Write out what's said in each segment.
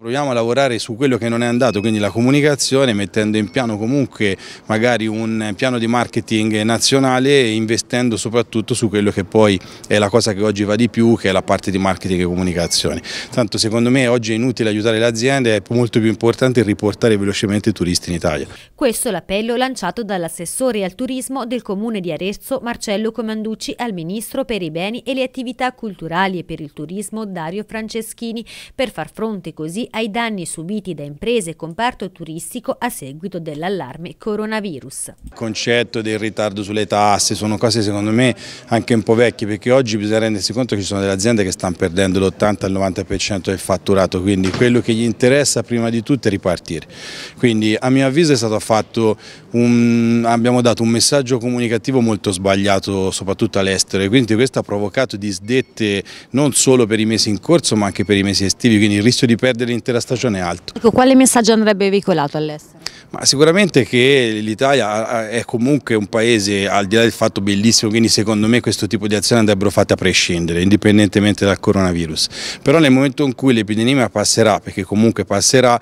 Proviamo a lavorare su quello che non è andato, quindi la comunicazione, mettendo in piano comunque magari un piano di marketing nazionale e investendo soprattutto su quello che poi è la cosa che oggi va di più, che è la parte di marketing e comunicazione. Tanto secondo me oggi è inutile aiutare le aziende, è molto più importante riportare velocemente i turisti in Italia. Questo è l'appello lanciato dall'assessore al turismo del comune di Arezzo, Marcello Comanducci, al ministro per i beni e le attività culturali e per il turismo Dario Franceschini, per far fronte così ai danni subiti da imprese e comparto turistico a seguito dell'allarme coronavirus. Il concetto del ritardo sulle tasse sono cose secondo me anche un po' vecchie perché oggi bisogna rendersi conto che ci sono delle aziende che stanno perdendo l'80-90% del fatturato, quindi quello che gli interessa prima di tutto è ripartire. Quindi a mio avviso è stato fatto un, abbiamo dato un messaggio comunicativo molto sbagliato soprattutto all'estero e quindi questo ha provocato disdette non solo per i mesi in corso ma anche per i mesi estivi, quindi il rischio di perdere l'intera stagione alto. Ecco, quale messaggio andrebbe veicolato all'estero? Ma sicuramente che l'Italia è comunque un paese, al di là del fatto bellissimo, quindi secondo me questo tipo di azioni andrebbero fatte a prescindere, indipendentemente dal coronavirus. Però nel momento in cui l'epidemia passerà, perché comunque passerà,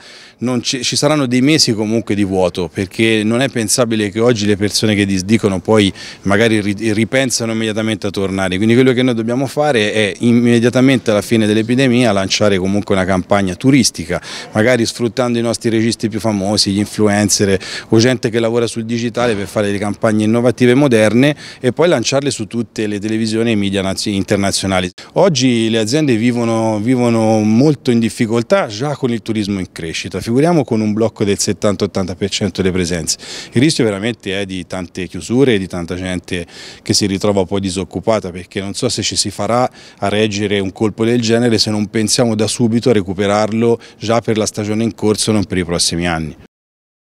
ci, ci, saranno dei mesi comunque di vuoto, perché non è pensabile che oggi le persone che disdicono poi magari ripensano immediatamente a tornare. Quindi quello che noi dobbiamo fare è immediatamente alla fine dell'epidemia lanciare comunque una campagna turistica, magari sfruttando i nostri registi più famosi, gli influencer, influencer o gente che lavora sul digitale per fare delle campagne innovative e moderne e poi lanciarle su tutte le televisioni e i media internazionali. Oggi le aziende vivono, vivono molto in difficoltà già con il turismo in crescita, figuriamo con un blocco del 70-80% delle presenze. Il rischio veramente è di tante chiusure e di tanta gente che si ritrova poi disoccupata perché non so se ci si farà a reggere un colpo del genere se non pensiamo da subito a recuperarlo già per la stagione in corso non per i prossimi anni.